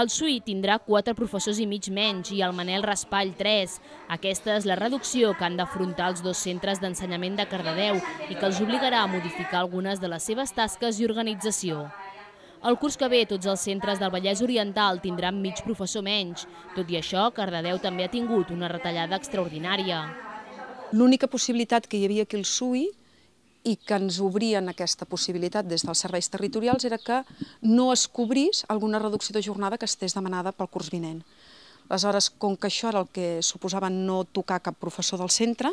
El SUI tindrà quatre professors i mig menys i el Manel Raspall tres. Aquesta és la reducció que han d'afrontar els dos centres d'ensenyament de Cardedeu i que els obligarà a modificar algunes de les seves tasques i organització. El curs que ve, tots els centres del Vallès Oriental tindran mig professor menys. Tot i això, Cardedeu també ha tingut una retallada extraordinària. L'única possibilitat que hi havia aquí al SUI i que ens obrien aquesta possibilitat des dels serveis territorials era que no es cobrís alguna reducció de jornada que estés demanada pel curs vinent. Aleshores, com que això era el que suposava no tocar cap professor del centre,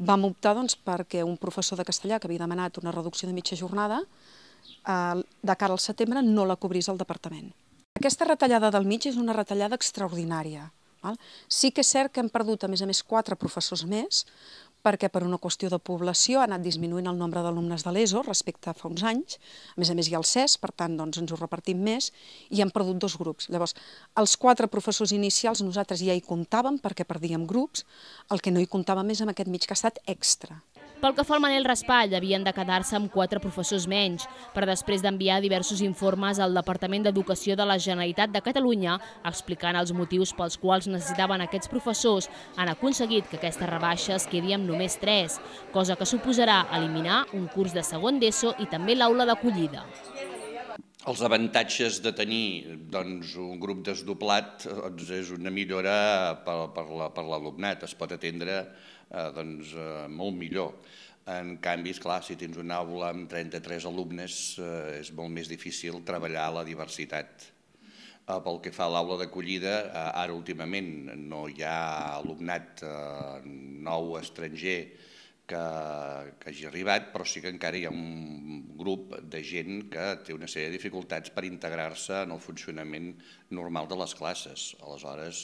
vam optar doncs, perquè un professor de castellà que havia demanat una reducció de mitja jornada, eh, de cara al setembre, no la cobrís el departament. Aquesta retallada del mig és una retallada extraordinària. Val? Sí que és cert que hem perdut, a més a més, quatre professors més, perquè per una qüestió de població ha anat disminuint el nombre d'alumnes de l'ESO respecte a fa uns anys. A més a més hi ha el CES, per tant doncs, ens ho repartim més i hem perdut dos grups. Llavors, els quatre professors inicials nosaltres ja hi comptàvem perquè perdíem grups, el que no hi comptàvem més amb aquest mig que ha estat extra. Pel que fa al Manel Raspall, havien de quedar-se amb quatre professors menys, per després d'enviar diversos informes al Departament d'Educació de la Generalitat de Catalunya explicant els motius pels quals necessitaven aquests professors, han aconseguit que aquesta rebaixa es quedi amb només tres, cosa que suposarà eliminar un curs de segon d'ESO i també l'aula d'acollida els avantatges de tenir doncs, un grup desdoblat eh, doncs, és una millora per, per l'alumnat, la, es pot atendre eh, doncs, eh, molt millor. En canvi, clar, si tens una aula amb 33 alumnes eh, és molt més difícil treballar la diversitat. Eh, pel que fa a l'aula d'acollida, eh, ara últimament no hi ha alumnat eh, nou estranger, que, que hagi arribat, però sí que encara hi ha un grup de gent que té una sèrie de dificultats per integrar-se en el funcionament normal de les classes. Aleshores,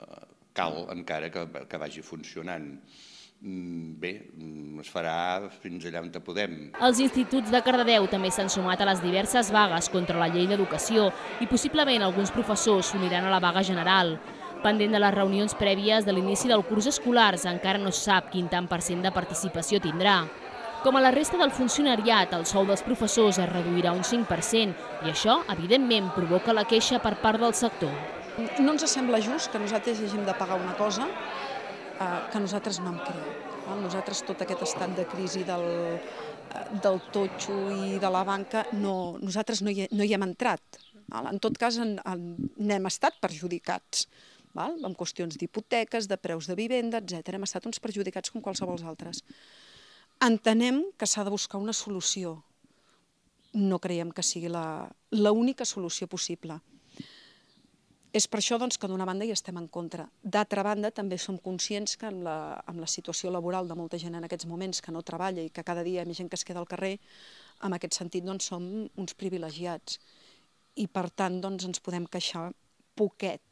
eh, cal encara que, que vagi funcionant mm, bé, mm, es farà fins allà on podem. Els instituts de Cardedeu també s'han sumat a les diverses vagues contra la llei d'educació i possiblement alguns professors s'uniran a la vaga general. Pendent de les reunions prèvies de l'inici del curs escolar, encara no sap quin tant per cent de participació tindrà. Com a la resta del funcionariat, el sou dels professors es reduirà un 5% i això, evidentment, provoca la queixa per part del sector. No ens sembla just que nosaltres hàgim de pagar una cosa eh, que nosaltres no hem creat. Eh? Nosaltres tot aquest estat de crisi del, eh, del totxo i de la banca, no, nosaltres no hi, no hi hem entrat. En tot cas, n'hem estat perjudicats val? amb qüestions d'hipoteques, de preus de vivenda, etc. Hem estat uns perjudicats com qualsevol altres. Entenem que s'ha de buscar una solució. No creiem que sigui l'única solució possible. És per això doncs, que d'una banda hi estem en contra. D'altra banda, també som conscients que amb la, amb la situació laboral de molta gent en aquests moments que no treballa i que cada dia hi ha més gent que es queda al carrer, en aquest sentit doncs, som uns privilegiats i per tant doncs, ens podem queixar poquet